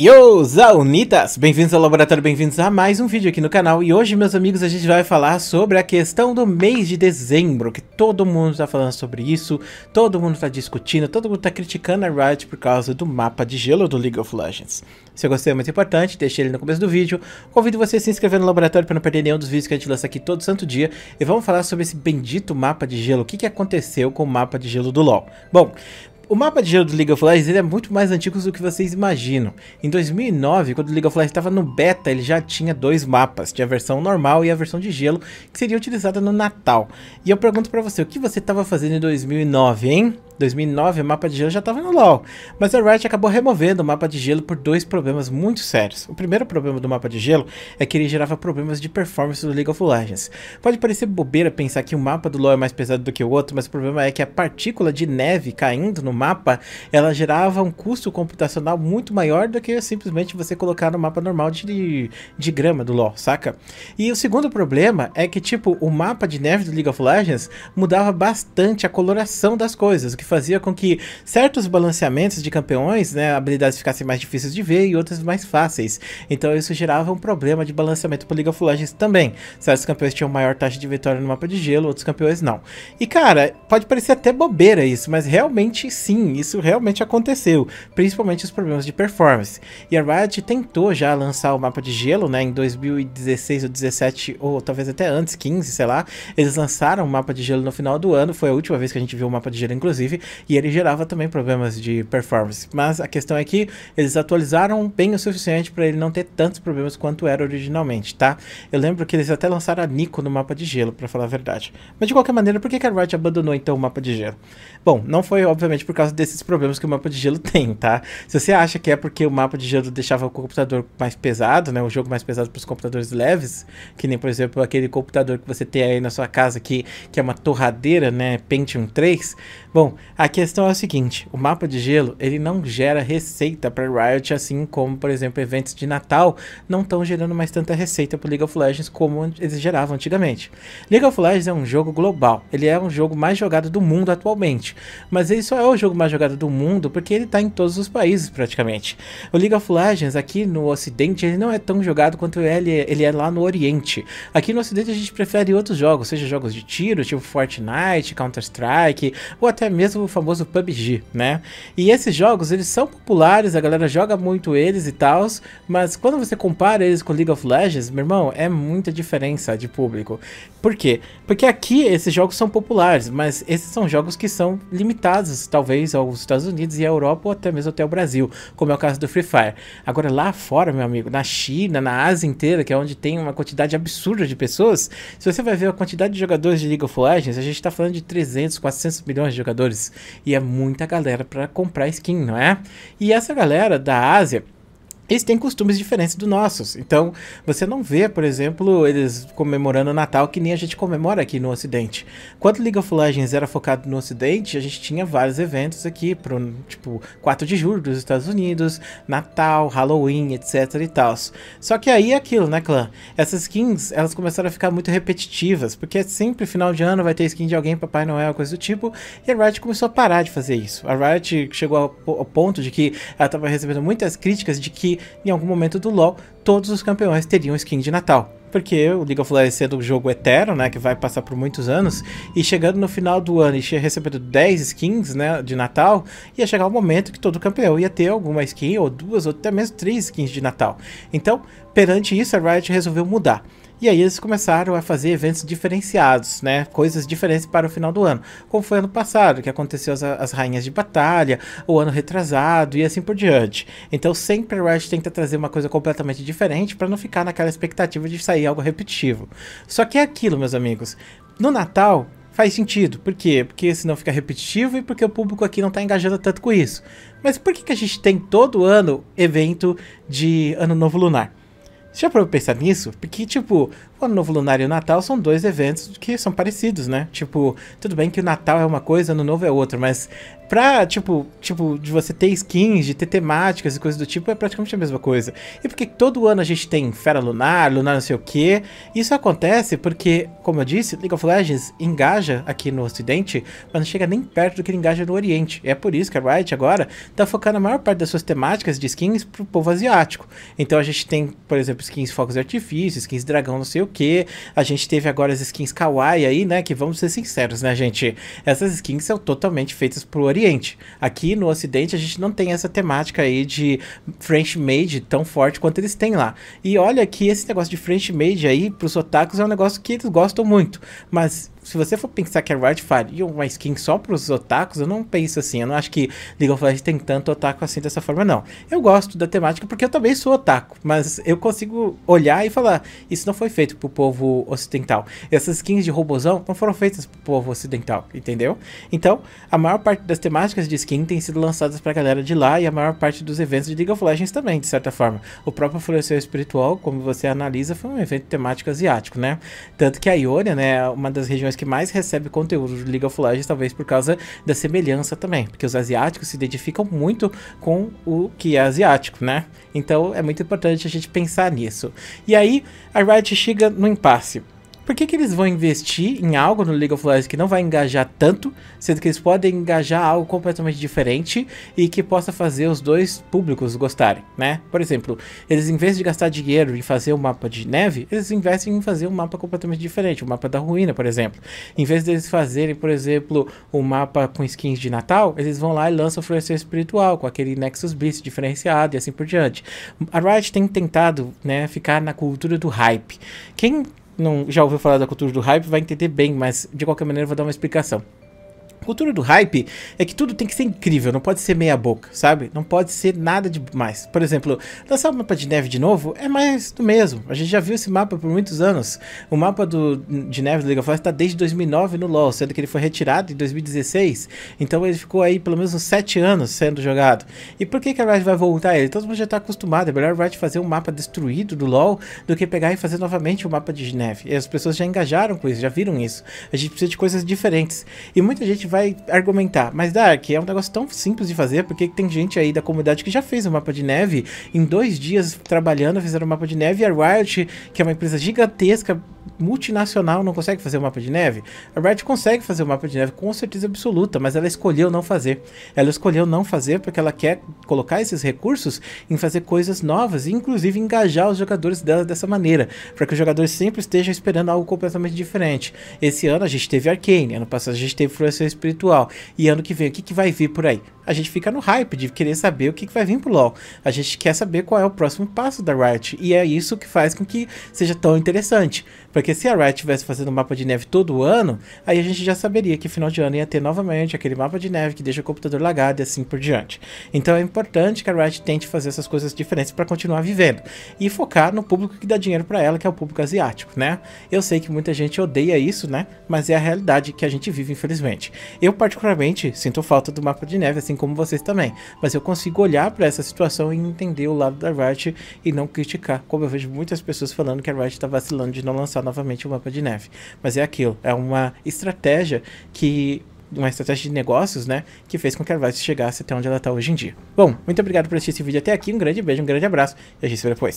Yo, Zaunitas! Bem-vindos ao laboratório, bem-vindos a mais um vídeo aqui no canal. E hoje, meus amigos, a gente vai falar sobre a questão do mês de dezembro, que todo mundo tá falando sobre isso, todo mundo tá discutindo, todo mundo tá criticando a Riot por causa do mapa de gelo do League of Legends. Se você gostou, é muito importante, deixe ele no começo do vídeo. Convido você a se inscrever no laboratório para não perder nenhum dos vídeos que a gente lança aqui todo santo dia. E vamos falar sobre esse bendito mapa de gelo, o que, que aconteceu com o mapa de gelo do LoL. Bom, o mapa de gelo do League of Legends ele é muito mais antigo do que vocês imaginam. Em 2009, quando o League of Legends estava no beta, ele já tinha dois mapas. Tinha a versão normal e a versão de gelo, que seria utilizada no Natal. E eu pergunto para você, o que você estava fazendo em 2009, hein? 2009, o mapa de gelo já estava no LoL, mas a Riot acabou removendo o mapa de gelo por dois problemas muito sérios. O primeiro problema do mapa de gelo é que ele gerava problemas de performance do League of Legends. Pode parecer bobeira pensar que o mapa do LoL é mais pesado do que o outro, mas o problema é que a partícula de neve caindo no mapa, ela gerava um custo computacional muito maior do que simplesmente você colocar no mapa normal de, de grama do LoL, saca? E o segundo problema é que, tipo, o mapa de neve do League of Legends mudava bastante a coloração das coisas, o que fazia com que certos balanceamentos de campeões, né, habilidades ficassem mais difíceis de ver e outras mais fáceis. Então isso gerava um problema de balanceamento para League of Legends também. Certos campeões tinham maior taxa de vitória no mapa de gelo, outros campeões não. E cara, pode parecer até bobeira isso, mas realmente sim, isso realmente aconteceu, principalmente os problemas de performance. E a Riot tentou já lançar o mapa de gelo, né, em 2016 ou 17 ou talvez até antes, 15, sei lá. Eles lançaram o mapa de gelo no final do ano, foi a última vez que a gente viu o mapa de gelo inclusive, e ele gerava também problemas de performance. Mas a questão é que eles atualizaram bem o suficiente para ele não ter tantos problemas quanto era originalmente, tá? Eu lembro que eles até lançaram a Nico no mapa de gelo, para falar a verdade. Mas de qualquer maneira, por que, que a Riot abandonou então o mapa de gelo? Bom, não foi obviamente por causa desses problemas que o mapa de gelo tem, tá? Se você acha que é porque o mapa de gelo deixava o computador mais pesado, né? O jogo mais pesado para os computadores leves, que nem, por exemplo, aquele computador que você tem aí na sua casa que, que é uma torradeira, né? Pentium 3. Bom, a questão é o seguinte, o mapa de gelo ele não gera receita para Riot, assim como, por exemplo, eventos de Natal não estão gerando mais tanta receita para League of Legends como eles geravam antigamente. League of Legends é um jogo global, ele é um jogo mais jogado do mundo atualmente, mas ele só é o jogo mais jogado do mundo porque ele está em todos os países praticamente. O League of Legends aqui no Ocidente ele não é tão jogado quanto ele, é, ele é lá no Oriente. Aqui no Ocidente a gente prefere outros jogos, seja jogos de tiro, tipo Fortnite, Counter-Strike, ou até mesmo o famoso PUBG, né? E esses jogos, eles são populares, a galera joga muito eles e tal, mas quando você compara eles com League of Legends, meu irmão, é muita diferença de público. Por quê? Porque aqui esses jogos são populares, mas esses são jogos que são limitados, talvez, aos Estados Unidos e à Europa, ou até mesmo até o Brasil, como é o caso do Free Fire. Agora, lá fora, meu amigo, na China, na Ásia inteira, que é onde tem uma quantidade absurda de pessoas, se você vai ver a quantidade de jogadores de League of Legends, a gente tá falando de 300, 400 milhões de jogadores. E é muita galera para comprar skin, não é? E essa galera da Ásia eles têm costumes diferentes dos nossos. Então, você não vê, por exemplo, eles comemorando o Natal que nem a gente comemora aqui no Ocidente. Quando League of Legends era focado no Ocidente, a gente tinha vários eventos aqui, pro, tipo 4 de julho dos Estados Unidos, Natal, Halloween, etc e tal. Só que aí é aquilo, né, clã? Essas skins, elas começaram a ficar muito repetitivas, porque sempre final de ano vai ter skin de alguém, Papai Noel, coisa do tipo, e a Riot começou a parar de fazer isso. A Riot chegou ao, ao ponto de que ela estava recebendo muitas críticas de que em algum momento do LoL todos os campeões teriam skin de Natal porque o League of Legends sendo um jogo eterno, né, que vai passar por muitos anos, e chegando no final do ano e recebendo 10 skins, né, de Natal, ia chegar o um momento que todo campeão ia ter alguma skin, ou duas, ou até mesmo três skins de Natal. Então, perante isso, a Riot resolveu mudar. E aí eles começaram a fazer eventos diferenciados, né? Coisas diferentes para o final do ano. Como foi ano passado, que aconteceu as, as rainhas de batalha, o ano retrasado e assim por diante. Então sempre a Riot tenta trazer uma coisa completamente diferente para não ficar naquela expectativa de sair algo repetitivo. Só que é aquilo, meus amigos. No Natal, faz sentido. Por quê? Porque senão fica repetitivo e porque o público aqui não tá engajando tanto com isso. Mas por que, que a gente tem todo ano evento de Ano Novo Lunar? já parou pra pensar nisso? Porque, tipo, o Ano Novo Lunar e o Natal são dois eventos que são parecidos, né? Tipo, tudo bem que o Natal é uma coisa, Ano Novo é outra, mas pra, tipo, tipo, de você ter skins, de ter temáticas e coisas do tipo, é praticamente a mesma coisa. E porque todo ano a gente tem Fera Lunar, Lunar não sei o quê. Isso acontece porque, como eu disse, League of Legends engaja aqui no Ocidente, mas não chega nem perto do que ele engaja no Oriente. E é por isso que a Riot agora tá focando a maior parte das suas temáticas de skins pro povo asiático. Então a gente tem, por exemplo, skins focos de artifício, skins dragão, não sei o que. A gente teve agora as skins kawaii aí, né? Que vamos ser sinceros, né, gente? Essas skins são totalmente feitas pro Oriente. Aqui no Ocidente a gente não tem essa temática aí de French Made tão forte quanto eles têm lá. E olha que esse negócio de French Made aí pros otakus é um negócio que eles gostam muito. Mas se você for pensar que a Riot faria uma skin só para os otakus, eu não penso assim. Eu não acho que League of Legends tem tanto otaku assim dessa forma, não. Eu gosto da temática porque eu também sou otaku, mas eu consigo olhar e falar, isso não foi feito para o povo ocidental. Essas skins de robozão não foram feitas para o povo ocidental, entendeu? Então, a maior parte das temáticas de skin tem sido lançadas para a galera de lá e a maior parte dos eventos de League of Legends também, de certa forma. O próprio Florescer Espiritual, como você analisa, foi um evento temático asiático, né? Tanto que a Ionia, né, uma das regiões que mais recebe conteúdo de League of Legends, talvez por causa da semelhança também, porque os asiáticos se identificam muito com o que é asiático, né? Então é muito importante a gente pensar nisso. E aí a Riot chega no impasse. Por que, que eles vão investir em algo no League of Legends que não vai engajar tanto, sendo que eles podem engajar algo completamente diferente e que possa fazer os dois públicos gostarem, né? Por exemplo, eles em vez de gastar dinheiro em fazer um mapa de neve, eles investem em fazer um mapa completamente diferente, o um mapa da ruína, por exemplo. Em vez deles fazerem, por exemplo, um mapa com skins de Natal, eles vão lá e lançam o Florescer Espiritual com aquele Nexus Beast diferenciado e assim por diante. A Riot tem tentado, né, ficar na cultura do hype. Quem não já ouviu falar da cultura do hype vai entender bem, mas de qualquer maneira eu vou dar uma explicação cultura do hype é que tudo tem que ser incrível, não pode ser meia boca, sabe? Não pode ser nada demais. Por exemplo, lançar o mapa de neve de novo é mais do mesmo. A gente já viu esse mapa por muitos anos. O mapa do, de neve do League of Legends está desde 2009 no LoL, sendo que ele foi retirado em 2016. Então ele ficou aí pelo menos uns 7 anos sendo jogado. E por que, que a Riot vai voltar ele? Todo mundo já está acostumado. É melhor a Riot fazer um mapa destruído do LoL do que pegar e fazer novamente o mapa de neve. E as pessoas já engajaram com isso, já viram isso. A gente precisa de coisas diferentes. E muita gente vai argumentar, mas Dark, é um negócio tão simples de fazer, porque tem gente aí da comunidade que já fez o um mapa de neve em dois dias trabalhando, fizeram o um mapa de neve, e a Riot, que é uma empresa gigantesca, multinacional, não consegue fazer o um mapa de neve? A Riot consegue fazer o mapa de neve com certeza absoluta, mas ela escolheu não fazer. Ela escolheu não fazer porque ela quer colocar esses recursos em fazer coisas novas e inclusive engajar os jogadores dela dessa maneira, para que os jogadores sempre estejam esperando algo completamente diferente. Esse ano a gente teve Arcane, ano passado a gente teve Florescer Espiritual, e ano que vem o que, que vai vir por aí? a gente fica no hype de querer saber o que, que vai vir pro LoL. A gente quer saber qual é o próximo passo da Riot. E é isso que faz com que seja tão interessante. Porque se a Riot estivesse fazendo um mapa de neve todo ano, aí a gente já saberia que final de ano ia ter novamente aquele mapa de neve que deixa o computador lagado e assim por diante. Então é importante que a Riot tente fazer essas coisas diferentes para continuar vivendo e focar no público que dá dinheiro para ela, que é o público asiático, né? Eu sei que muita gente odeia isso, né? Mas é a realidade que a gente vive, infelizmente. Eu particularmente sinto falta do mapa de neve assim como vocês também. Mas eu consigo olhar para essa situação e entender o lado da Riot e não criticar, como eu vejo muitas pessoas falando que a Riot está vacilando de não lançar novamente o mapa de neve. Mas é aquilo, é uma estratégia que uma estratégia de negócios, né, que fez com que a Riot chegasse até onde ela está hoje em dia. Bom, muito obrigado por assistir esse vídeo até aqui, um grande beijo, um grande abraço e a gente se vê depois.